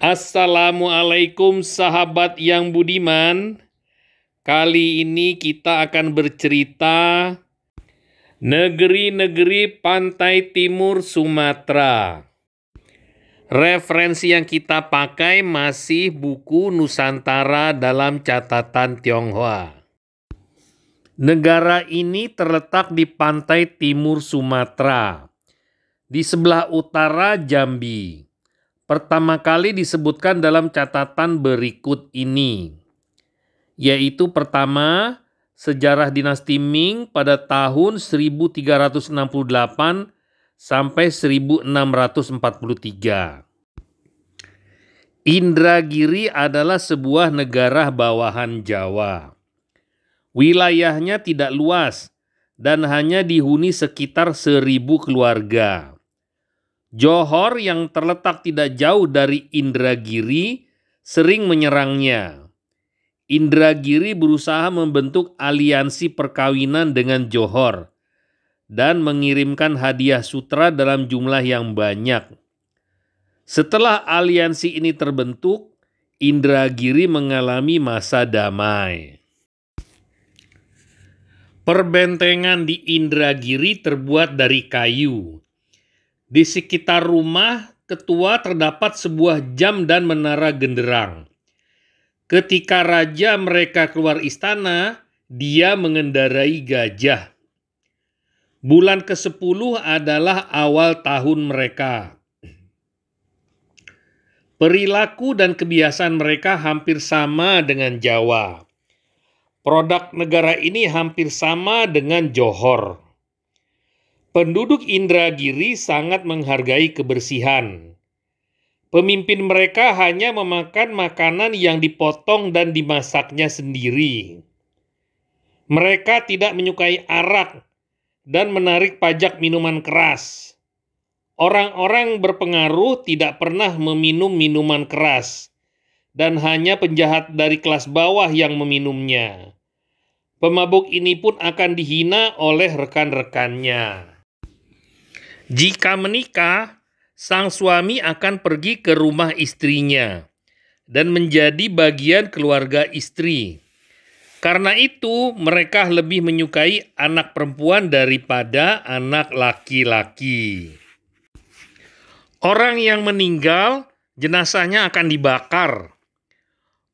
Assalamualaikum sahabat yang budiman. Kali ini kita akan bercerita negeri-negeri pantai timur Sumatera. Referensi yang kita pakai masih buku Nusantara dalam catatan Tionghoa. Negara ini terletak di pantai timur Sumatera, di sebelah utara Jambi pertama kali disebutkan dalam catatan berikut ini, yaitu pertama sejarah dinasti Ming pada tahun 1368 sampai 1643. Indragiri adalah sebuah negara bawahan Jawa. Wilayahnya tidak luas dan hanya dihuni sekitar seribu keluarga. Johor yang terletak tidak jauh dari Indragiri sering menyerangnya. Indragiri berusaha membentuk aliansi perkawinan dengan Johor dan mengirimkan hadiah sutra dalam jumlah yang banyak. Setelah aliansi ini terbentuk, Indragiri mengalami masa damai. Perbentengan di Indragiri terbuat dari kayu di sekitar rumah ketua terdapat sebuah jam dan menara genderang. Ketika raja mereka keluar istana, dia mengendarai gajah. Bulan ke-10 adalah awal tahun mereka. Perilaku dan kebiasaan mereka hampir sama dengan Jawa. Produk negara ini hampir sama dengan Johor. Penduduk Indragiri sangat menghargai kebersihan. Pemimpin mereka hanya memakan makanan yang dipotong dan dimasaknya sendiri. Mereka tidak menyukai arak dan menarik pajak minuman keras. Orang-orang berpengaruh tidak pernah meminum minuman keras, dan hanya penjahat dari kelas bawah yang meminumnya. Pemabuk ini pun akan dihina oleh rekan-rekannya. Jika menikah, sang suami akan pergi ke rumah istrinya dan menjadi bagian keluarga istri. Karena itu, mereka lebih menyukai anak perempuan daripada anak laki-laki. Orang yang meninggal, jenazahnya akan dibakar.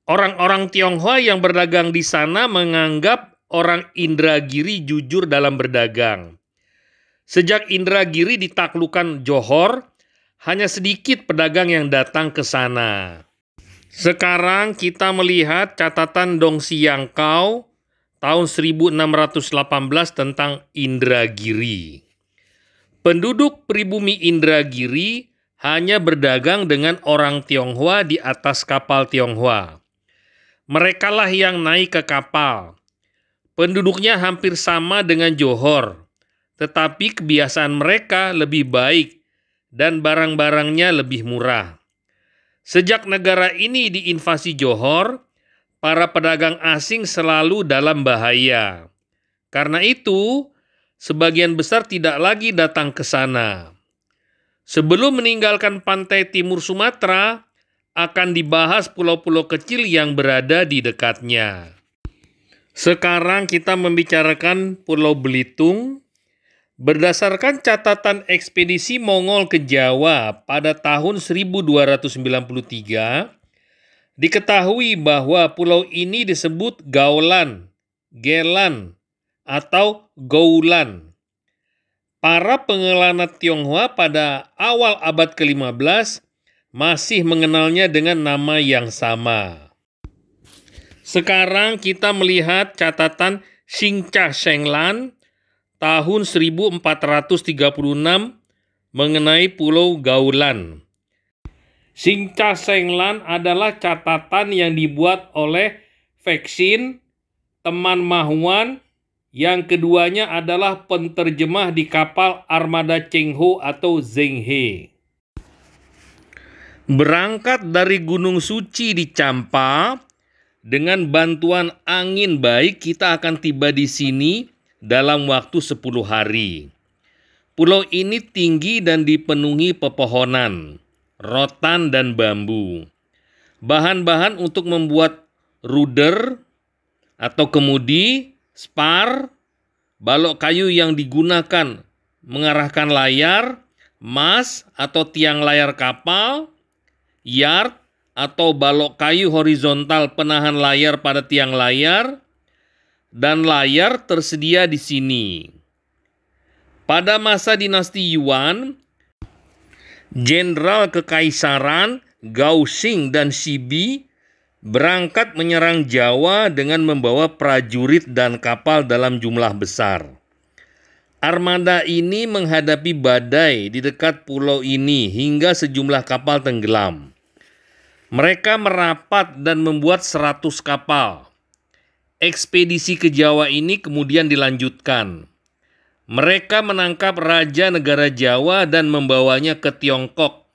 Orang-orang Tionghoa yang berdagang di sana menganggap orang Indragiri jujur dalam berdagang. Sejak Indra Giri ditaklukan Johor, hanya sedikit pedagang yang datang ke sana. Sekarang kita melihat catatan Dong Siangkau tahun 1618 tentang Indra Giri. Penduduk pribumi Indra Giri hanya berdagang dengan orang Tionghoa di atas kapal Tionghoa. Merekalah yang naik ke kapal. Penduduknya hampir sama dengan Johor tetapi kebiasaan mereka lebih baik dan barang-barangnya lebih murah. Sejak negara ini diinvasi Johor, para pedagang asing selalu dalam bahaya. Karena itu, sebagian besar tidak lagi datang ke sana. Sebelum meninggalkan pantai timur Sumatera, akan dibahas pulau-pulau kecil yang berada di dekatnya. Sekarang kita membicarakan Pulau Belitung, Berdasarkan catatan ekspedisi Mongol ke Jawa pada tahun 1293, diketahui bahwa pulau ini disebut Gaulan, Gelan, atau Gaulan. Para pengelana Tionghoa pada awal abad ke-15 masih mengenalnya dengan nama yang sama. Sekarang kita melihat catatan Xingcha Shenglan tahun 1436 mengenai Pulau Gaulan. Singca Senglan adalah catatan yang dibuat oleh Vexin, teman Mahuan, yang keduanya adalah penterjemah di kapal armada Chengho atau Zenghe. Berangkat dari Gunung Suci di Campa, dengan bantuan angin baik kita akan tiba di sini dalam waktu 10 hari. Pulau ini tinggi dan dipenuhi pepohonan, rotan dan bambu. Bahan-bahan untuk membuat ruder atau kemudi, spar, balok kayu yang digunakan mengarahkan layar, mas atau tiang layar kapal, yard atau balok kayu horizontal penahan layar pada tiang layar, dan layar tersedia di sini. Pada masa dinasti Yuan, jenderal kekaisaran Gao Xing dan Shibi berangkat menyerang Jawa dengan membawa prajurit dan kapal dalam jumlah besar. Armada ini menghadapi badai di dekat pulau ini hingga sejumlah kapal tenggelam. Mereka merapat dan membuat 100 kapal. Ekspedisi ke Jawa ini kemudian dilanjutkan. Mereka menangkap raja negara Jawa dan membawanya ke Tiongkok.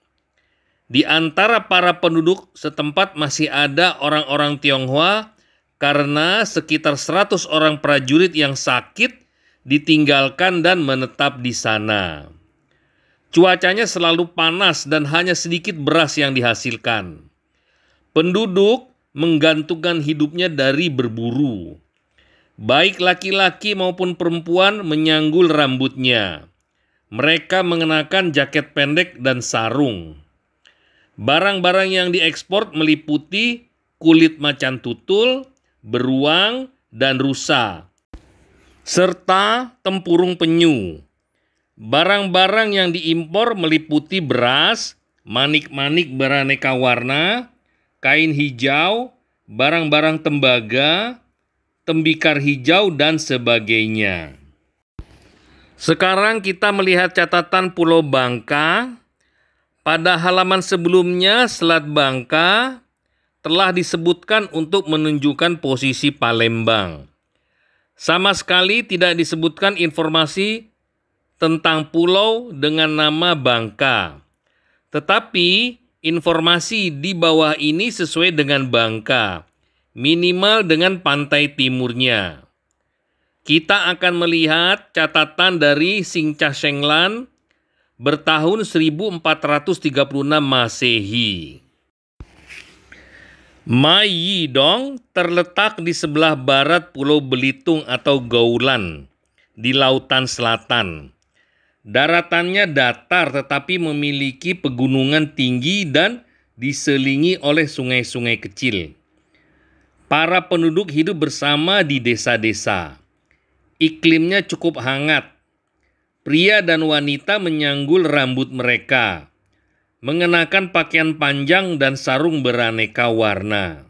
Di antara para penduduk setempat masih ada orang-orang Tionghoa karena sekitar 100 orang prajurit yang sakit ditinggalkan dan menetap di sana. Cuacanya selalu panas dan hanya sedikit beras yang dihasilkan. Penduduk menggantungkan hidupnya dari berburu. Baik laki-laki maupun perempuan menyanggul rambutnya. Mereka mengenakan jaket pendek dan sarung. Barang-barang yang diekspor meliputi kulit macan tutul, beruang, dan rusa, serta tempurung penyu. Barang-barang yang diimpor meliputi beras, manik-manik beraneka warna, kain hijau, barang-barang tembaga, tembikar hijau, dan sebagainya. Sekarang kita melihat catatan Pulau Bangka. Pada halaman sebelumnya, Selat Bangka telah disebutkan untuk menunjukkan posisi Palembang. Sama sekali tidak disebutkan informasi tentang pulau dengan nama Bangka. Tetapi Informasi di bawah ini sesuai dengan Bangka, minimal dengan pantai timurnya. Kita akan melihat catatan dari Singcah Shenglan bertahun 1436 Masehi. Mai Dong terletak di sebelah barat Pulau Belitung atau Gaulan di lautan selatan. Daratannya datar tetapi memiliki pegunungan tinggi dan diselingi oleh sungai-sungai kecil. Para penduduk hidup bersama di desa-desa. Iklimnya cukup hangat. Pria dan wanita menyanggul rambut mereka, mengenakan pakaian panjang dan sarung beraneka warna.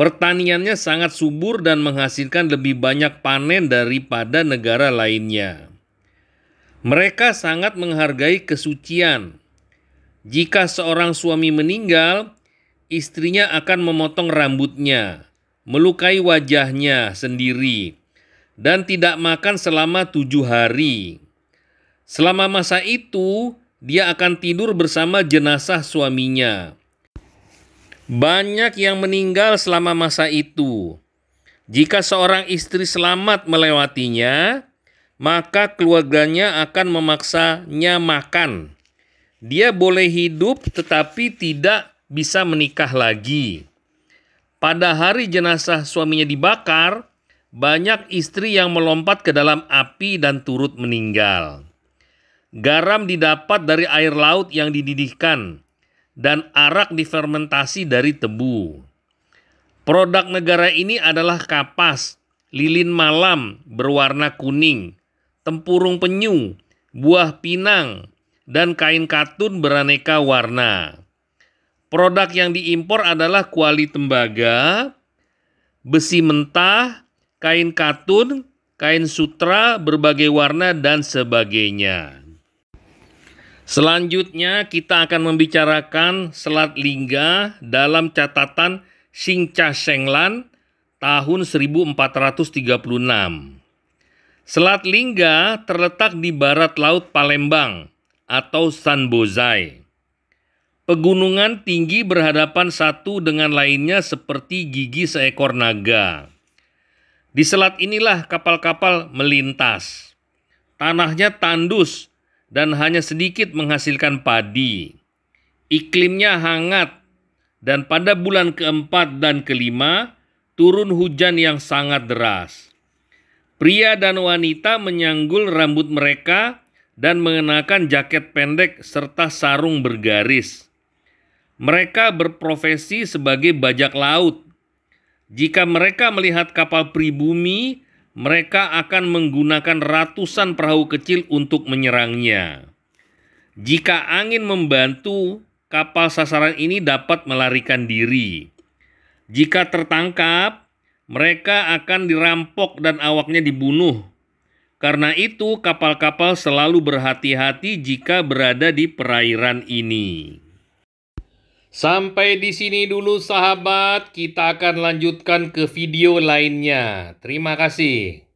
Pertaniannya sangat subur dan menghasilkan lebih banyak panen daripada negara lainnya. Mereka sangat menghargai kesucian. Jika seorang suami meninggal, istrinya akan memotong rambutnya, melukai wajahnya sendiri, dan tidak makan selama tujuh hari. Selama masa itu, dia akan tidur bersama jenazah suaminya. Banyak yang meninggal selama masa itu. Jika seorang istri selamat melewatinya, maka keluarganya akan memaksanya makan. Dia boleh hidup tetapi tidak bisa menikah lagi. Pada hari jenazah suaminya dibakar, banyak istri yang melompat ke dalam api dan turut meninggal. Garam didapat dari air laut yang dididihkan, dan arak difermentasi dari tebu. Produk negara ini adalah kapas, lilin malam berwarna kuning, tempurung penyu, buah pinang, dan kain katun beraneka warna. Produk yang diimpor adalah kuali tembaga, besi mentah, kain katun, kain sutra berbagai warna dan sebagainya. Selanjutnya kita akan membicarakan Selat Lingga dalam catatan Singca Shenglan tahun 1436. Selat Lingga terletak di barat laut Palembang atau San Bozai. Pegunungan tinggi berhadapan satu dengan lainnya seperti gigi seekor naga. Di selat inilah kapal-kapal melintas. Tanahnya tandus dan hanya sedikit menghasilkan padi. Iklimnya hangat dan pada bulan keempat dan kelima turun hujan yang sangat deras. Pria dan wanita menyanggul rambut mereka dan mengenakan jaket pendek serta sarung bergaris. Mereka berprofesi sebagai bajak laut. Jika mereka melihat kapal pribumi, mereka akan menggunakan ratusan perahu kecil untuk menyerangnya. Jika angin membantu, kapal sasaran ini dapat melarikan diri. Jika tertangkap, mereka akan dirampok dan awaknya dibunuh. Karena itu kapal-kapal selalu berhati-hati jika berada di perairan ini. Sampai di sini dulu sahabat, kita akan lanjutkan ke video lainnya. Terima kasih.